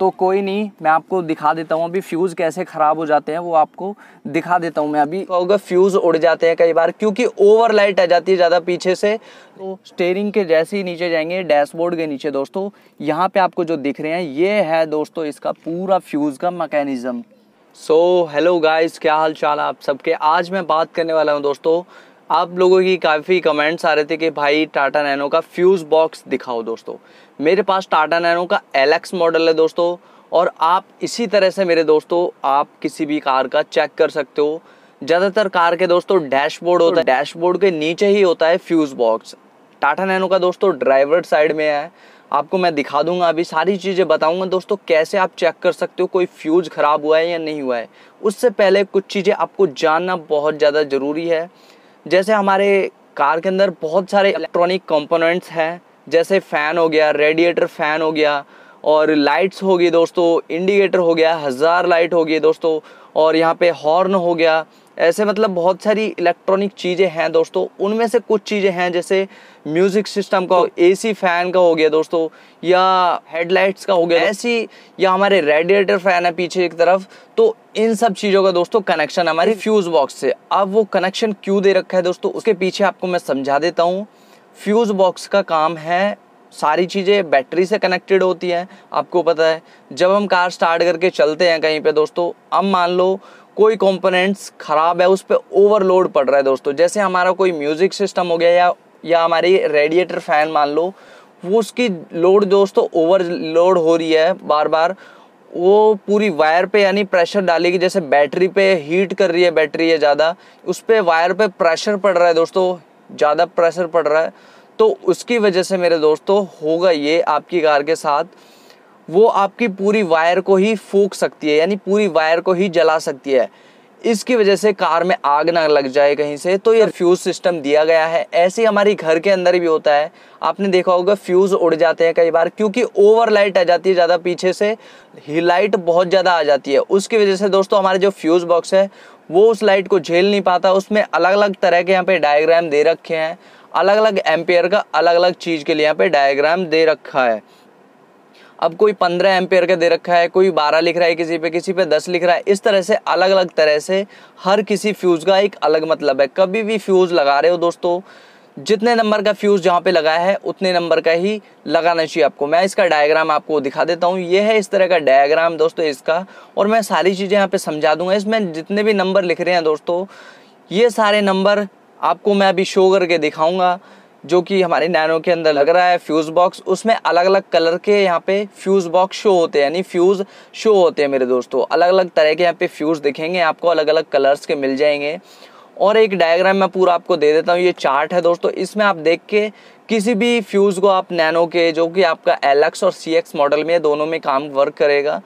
तो कोई नहीं मैं आपको दिखा देता हूँ अभी फ्यूज़ कैसे ख़राब हो जाते हैं वो आपको दिखा देता हूँ मैं अभी तो अगर फ्यूज़ उड़ जाते हैं कई बार क्योंकि ओवर लाइट आ जाती है ज़्यादा पीछे से तो स्टेयरिंग के जैसे ही नीचे जाएंगे डैशबोर्ड के नीचे दोस्तों यहाँ पे आपको जो दिख रहे हैं ये है दोस्तों इसका पूरा फ्यूज़ का मकैनिज़म सो हेलो गाइस क्या हाल चाल आप सबके आज मैं बात करने वाला हूँ दोस्तों आप लोगों की काफ़ी कमेंट्स आ रहे थे कि भाई टाटा नैनो का फ्यूज़ बॉक्स दिखाओ दोस्तों मेरे पास टाटा नैनो का एलेक्स मॉडल है दोस्तों और आप इसी तरह से मेरे दोस्तों आप किसी भी कार का चेक कर सकते हो ज़्यादातर कार के दोस्तों डैशबोर्ड होता है डैशबोर्ड के नीचे ही होता है फ्यूज़ बॉक्स टाटा नैनो का दोस्तों ड्राइवर साइड में है आपको मैं दिखा दूंगा अभी सारी चीज़ें बताऊंगा दोस्तों कैसे आप चेक कर सकते हो कोई फ्यूज़ ख़राब हुआ है या नहीं हुआ है उससे पहले कुछ चीज़ें आपको जानना बहुत ज़्यादा ज़रूरी है जैसे हमारे कार के अंदर बहुत सारे इलेक्ट्रॉनिक कंपोनेंट्स हैं जैसे फ़ैन हो गया रेडिएटर फ़ैन हो गया और लाइट्स हो गई दोस्तों इंडिकेटर हो गया हज़ार लाइट हो गई दोस्तों और यहाँ पे हॉर्न हो गया ऐसे मतलब बहुत सारी इलेक्ट्रॉनिक चीज़ें हैं दोस्तों उनमें से कुछ चीज़ें हैं जैसे म्यूज़िक सिस्टम का एसी फ़ैन तो- का हो गया दोस्तों या हेडलाइट्स का हो गया ऐसी या हमारे रेडिएटर फ़ैन है पीछे एक तरफ तो इन सब चीज़ों का दोस्तों कनेक्शन हमारे फ्यूज़ बॉक्स से अब वो कनेक्शन क्यों दे रखा है दोस्तों उसके पीछे आपको मैं समझा देता हूँ फ्यूज़ बॉक्स का काम है सारी चीज़ें बैटरी से कनेक्टेड होती हैं आपको पता है जब हम कार स्टार्ट करके चलते हैं कहीं पे दोस्तों अब मान लो कोई कंपोनेंट्स ख़राब है उस पर ओवरलोड पड़ रहा है दोस्तों जैसे हमारा कोई म्यूज़िक सिस्टम हो गया या या हमारी रेडिएटर फ़ैन मान लो वो उसकी लोड दोस्तों ओवरलोड हो रही है बार बार वो पूरी वायर पे यानी प्रेशर डालेगी जैसे बैटरी पे हीट कर रही है बैटरी है ज़्यादा उस पर वायर पे प्रेशर पड़ रहा है दोस्तों ज़्यादा प्रेशर पड़ रहा है तो उसकी वजह से मेरे दोस्तों होगा ये आपकी कार के साथ वो आपकी पूरी वायर को ही फूक सकती है यानी पूरी वायर को ही जला सकती है इसकी वजह से कार में आग ना लग जाए कहीं से तो ये फ्यूज़ सिस्टम दिया गया है ऐसे ही हमारी घर के अंदर भी होता है आपने देखा होगा फ्यूज़ उड़ जाते हैं कई बार क्योंकि ओवर लाइट आ जाती है ज़्यादा पीछे से ही लाइट बहुत ज़्यादा आ जाती है उसकी वजह से दोस्तों हमारे जो फ्यूज़ बॉक्स है वो उस लाइट को झेल नहीं पाता उसमें अलग अलग तरह के यहाँ पे डायग्राम दे रखे हैं अलग अलग एम्पेयर का अलग अलग चीज़ के लिए यहाँ पे डायग्राम दे रखा है अब कोई पंद्रह एम्पेयर का दे रखा है कोई बारह लिख रहा है किसी पे किसी पे दस लिख रहा है इस तरह से अलग अलग तरह से हर किसी फ्यूज़ का एक अलग मतलब है कभी भी फ्यूज़ लगा रहे हो दोस्तों जितने नंबर का फ्यूज़ जहाँ पे लगाया है उतने नंबर का ही लगाना चाहिए आपको मैं इसका डायग्राम आपको दिखा देता हूँ ये है इस तरह का डायग्राम दोस्तों इसका और मैं सारी चीज़ें यहाँ पे समझा दूंगा इसमें जितने भी नंबर लिख रहे हैं दोस्तों ये सारे नंबर आपको मैं अभी शो करके दिखाऊंगा जो कि हमारे नैनो के अंदर लग रहा है फ्यूज़ बॉक्स उसमें अलग अलग कलर के यहाँ पे फ्यूज़ बॉक्स शो होते हैं यानी फ्यूज़ शो होते हैं मेरे दोस्तों अलग अलग तरह के यहाँ पे फ्यूज़ दिखेंगे आपको अलग अलग कलर्स के मिल जाएंगे और एक डायग्राम मैं पूरा आपको दे देता हूँ ये चार्ट है दोस्तों इसमें आप देख के किसी भी फ्यूज़ को आप नैनो के जो कि आपका एल और सी मॉडल में दोनों में काम वर्क करेगा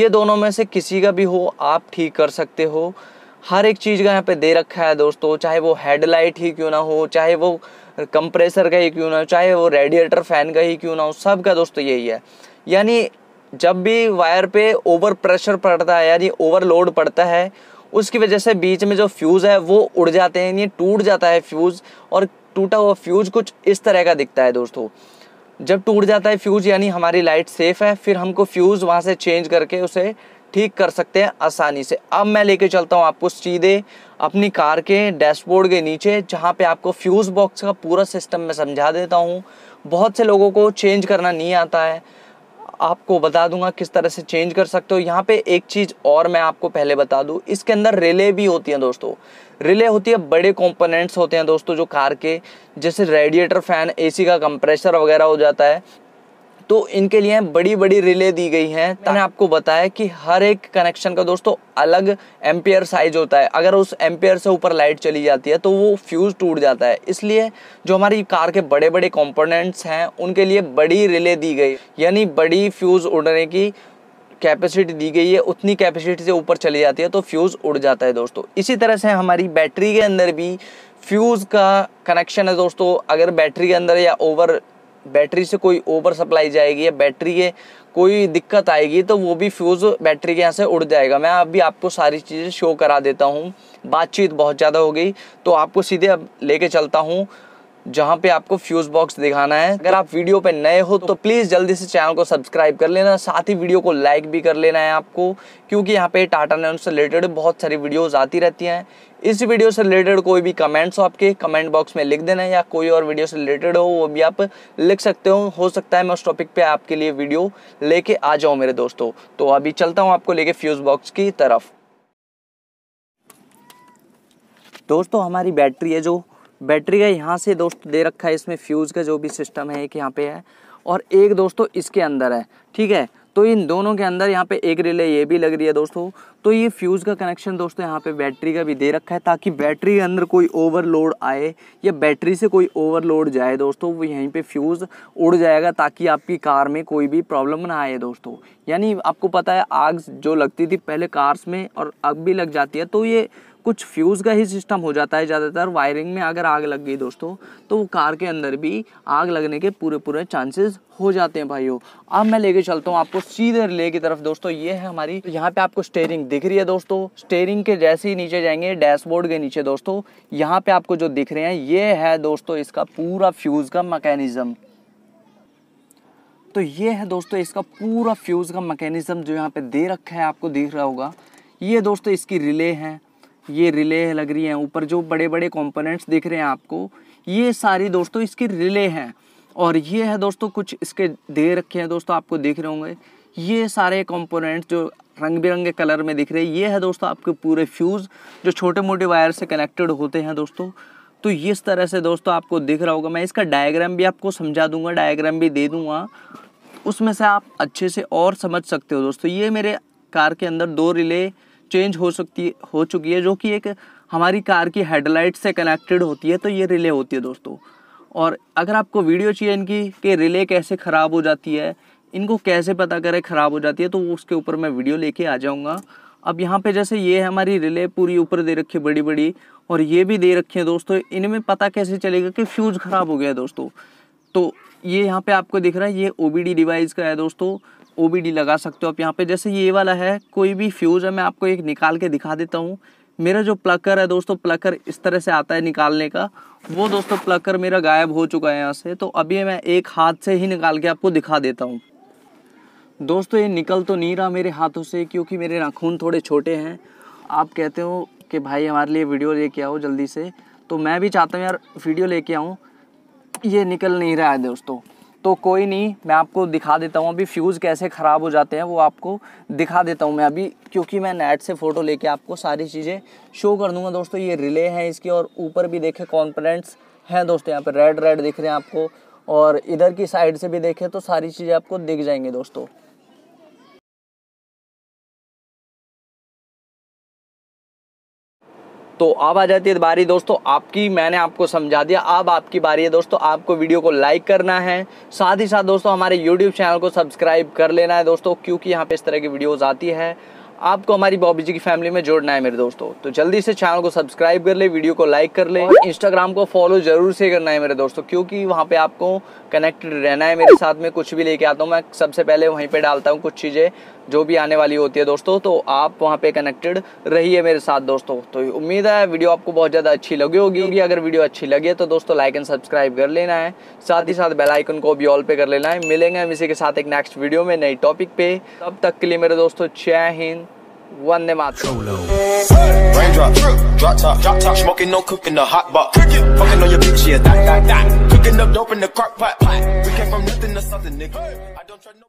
ये दोनों में से किसी का भी हो आप ठीक कर सकते हो हर एक चीज़ का यहाँ पे दे रखा है दोस्तों चाहे वो हेडलाइट ही क्यों ना हो चाहे वो कंप्रेसर का ही क्यों ना हो चाहे वो रेडिएटर फैन का ही क्यों ना हो सब का दोस्तों यही है यानी जब भी वायर पे ओवर प्रेशर पड़ता है यानी ओवरलोड पड़ता है उसकी वजह से बीच में जो फ्यूज़ है वो उड़ जाते हैं यानी टूट जाता है फ्यूज़ और टूटा हुआ फ्यूज़ कुछ इस तरह का दिखता है दोस्तों जब टूट जाता है फ्यूज़ यानी हमारी लाइट सेफ़ है फिर हमको फ्यूज़ वहाँ से चेंज करके उसे ठीक कर सकते हैं आसानी से अब मैं लेके चलता हूँ आपको सीधे अपनी कार के डैशबोर्ड के नीचे जहाँ पे आपको फ्यूज़ बॉक्स का पूरा सिस्टम मैं समझा देता हूँ बहुत से लोगों को चेंज करना नहीं आता है आपको बता दूंगा किस तरह से चेंज कर सकते हो यहाँ पे एक चीज़ और मैं आपको पहले बता दूँ इसके अंदर रिले भी होती हैं दोस्तों रिले होती है बड़े कंपोनेंट्स होते हैं दोस्तों जो कार के जैसे रेडिएटर फ़ैन एसी का कंप्रेसर वगैरह हो जाता है तो इनके लिए बड़ी बड़ी रिले दी गई हैं मैंने आपको बताया कि हर एक कनेक्शन का दोस्तों अलग एम्पेयर साइज होता है अगर उस एम्पेयर से ऊपर लाइट चली जाती है तो वो फ्यूज़ टूट जाता है इसलिए जो हमारी कार के बड़े बड़े कंपोनेंट्स हैं उनके लिए बड़ी रिले दी गई यानी बड़ी फ्यूज़ उड़ने की कैपेसिटी दी गई है उतनी कैपेसिटी से ऊपर चली जाती है तो फ्यूज़ उड़ जाता है दोस्तों इसी तरह से हमारी बैटरी के अंदर भी फ्यूज़ का कनेक्शन है दोस्तों अगर बैटरी के अंदर या ओवर बैटरी से कोई ओवर सप्लाई जाएगी या बैटरी के कोई दिक्कत आएगी तो वो भी फ्यूज़ बैटरी के यहाँ से उड़ जाएगा मैं अभी आपको सारी चीज़ें शो करा देता हूँ बातचीत बहुत ज़्यादा हो गई तो आपको सीधे अब लेके चलता हूँ जहाँ पे आपको फ्यूज बॉक्स दिखाना है अगर आप वीडियो पे नए हो तो प्लीज़ जल्दी से चैनल को सब्सक्राइब कर लेना साथ ही वीडियो को लाइक भी कर लेना है आपको क्योंकि यहाँ पे टाटा नैनो से रिलेटेड बहुत सारी वीडियोज़ आती रहती हैं इस वीडियो से रिलेटेड कोई भी कमेंट्स हो आपके कमेंट बॉक्स में लिख देना या कोई और वीडियो से रिलेटेड हो वो भी आप लिख सकते हो हो सकता है मैं उस टॉपिक पे आपके लिए वीडियो लेके आ जाऊँ मेरे दोस्तों तो अभी चलता हूँ आपको लेके फ्यूज़ बॉक्स की तरफ दोस्तों हमारी बैटरी है जो बैटरी का यहाँ से दोस्त दे रखा है इसमें फ्यूज़ का जो भी सिस्टम है एक यहाँ पे है और एक दोस्तों इसके अंदर है ठीक है तो इन दोनों के अंदर यहाँ पे एक रिले ये भी लग रही है दोस्तों तो ये फ्यूज़ का कनेक्शन दोस्तों यहाँ पे बैटरी का भी दे रखा है ताकि बैटरी के अंदर कोई ओवरलोड आए या बैटरी से कोई ओवरलोड जाए दोस्तों वो यहीं पे फ्यूज़ उड़ जाएगा ताकि आपकी कार में कोई भी प्रॉब्लम ना आए दोस्तों यानी आपको पता है आग जो लगती थी पहले कार्स में और अब भी लग जाती है तो ये कुछ फ्यूज़ का ही सिस्टम हो जाता है ज़्यादातर वायरिंग में अगर आग लग गई दोस्तों तो वो कार के अंदर भी आग लगने के पूरे पूरे चांसेस हो जाते हैं भाइयों अब मैं लेके चलता हूँ आपको सीधे रिले की तरफ दोस्तों ये है हमारी यहाँ पे आपको स्टेयरिंग दिख रही है दोस्तों स्टेयरिंग के जैसे ही नीचे जाएंगे डैशबोर्ड के नीचे दोस्तों यहाँ पे आपको जो दिख रहे हैं ये है दोस्तों इसका पूरा फ्यूज़ का मैकेनिज्म तो ये है दोस्तों इसका पूरा फ्यूज़ का मैकेनिज़्म जो यहाँ पे दे रखा है आपको दिख रहा होगा ये दोस्तों इसकी रिले हैं ये रिले लग रही हैं ऊपर जो बड़े बड़े कंपोनेंट्स दिख रहे हैं आपको ये सारी दोस्तों इसकी रिले हैं और ये है दोस्तों कुछ इसके दे रखे हैं दोस्तों आपको दिख रहे होंगे ये सारे कंपोनेंट्स जो रंग बिरंगे कलर में दिख रहे हैं ये है दोस्तों आपके पूरे फ्यूज़ जो छोटे मोटे वायर से कनेक्टेड होते हैं दोस्तों तो इस तरह से दोस्तों आपको दिख रहा होगा मैं इसका डायग्राम भी आपको समझा दूंगा डायग्राम भी दे दूंगा उसमें से आप अच्छे से और समझ सकते हो दोस्तों ये मेरे कार के अंदर दो रिले चेंज हो सकती हो चुकी है जो कि एक हमारी कार की हेडलाइट से कनेक्टेड होती है तो ये रिले होती है दोस्तों और अगर आपको वीडियो चाहिए इनकी कि रिले कैसे ख़राब हो जाती है इनको कैसे पता करें ख़राब हो जाती है तो उसके ऊपर मैं वीडियो लेके आ जाऊँगा अब यहाँ पे जैसे ये है हमारी रिले पूरी ऊपर दे रखी है बड़ी बड़ी और ये भी दे रखी है दोस्तों इनमें पता कैसे चलेगा कि फ्यूज़ ख़राब हो गया है दोस्तों तो ये यहाँ पे आपको दिख रहा है ये ओ डिवाइस का है दोस्तों ओ लगा सकते हो आप यहाँ पे जैसे ये वाला है कोई भी फ्यूज़ है मैं आपको एक निकाल के दिखा देता हूँ मेरा जो प्लकर है दोस्तों प्लकर इस तरह से आता है निकालने का वो दोस्तों प्लकर मेरा गायब हो चुका है यहाँ से तो अभी मैं एक हाथ से ही निकाल के आपको दिखा देता हूँ दोस्तों ये निकल तो नहीं रहा मेरे हाथों से क्योंकि मेरे नाखून थोड़े छोटे हैं आप कहते हो कि भाई हमारे लिए वीडियो लेके आओ जल्दी से तो मैं भी चाहता हूँ यार वीडियो लेके आऊँ ये निकल नहीं रहा है दोस्तों तो कोई नहीं मैं आपको दिखा देता हूँ अभी फ्यूज़ कैसे ख़राब हो जाते हैं वो आपको दिखा देता हूँ मैं अभी क्योंकि मैं नेट से फ़ोटो लेके आपको सारी चीज़ें शो कर दूँगा दोस्तों ये रिले हैं इसके और ऊपर भी देखें कॉन्फ्रेंट्स हैं दोस्तों यहाँ पर रेड रेड दिख रहे हैं आपको और इधर की साइड से भी देखें तो सारी चीज़ें आपको दिख जाएंगी दोस्तों तो अब आ जाती है बारी दोस्तों आपकी मैंने आपको समझा दिया अब आपकी बारी है दोस्तों आपको वीडियो को लाइक करना है साथ ही साथ दोस्तों हमारे यूट्यूब चैनल को सब्सक्राइब कर लेना है दोस्तों क्योंकि यहाँ पे इस तरह की वीडियोज़ आती है आपको हमारी बॉबी जी की फैमिली में जोड़ना है मेरे दोस्तों तो जल्दी से चैनल को सब्सक्राइब कर ले वीडियो को लाइक कर ले इंस्टाग्राम को फॉलो जरूर से करना है मेरे दोस्तों क्योंकि वहाँ पे आपको कनेक्टेड रहना है मेरे साथ में कुछ भी लेके आता हूँ मैं सबसे पहले वहीं पर डालता हूँ कुछ चीज़ें जो भी आने वाली होती है दोस्तों तो आप वहाँ पे कनेक्टेड रहिए मेरे साथ दोस्तों तो उम्मीद है वीडियो आपको बहुत ज़्यादा अच्छी लगी होगी क्योंकि अगर वीडियो अच्छी है तो दोस्तों लाइक एंड सब्सक्राइब कर लेना है साथ ही साथ बेल आइकन को भी ऑल पे कर लेना है मिलेंगे हम इसी के साथ एक नेक्स्ट वीडियो में नई टॉपिक पे तब तक के लिए मेरे दोस्तों जय Hind One Matsu. Raindrop, drop top, drop top, smoking, no cooking, the hot box. Fucking on your bitch, yeah, dot, dot, dot. Cooking up dope in the crock pot. We came from nothing to something, nigga. I don't try no.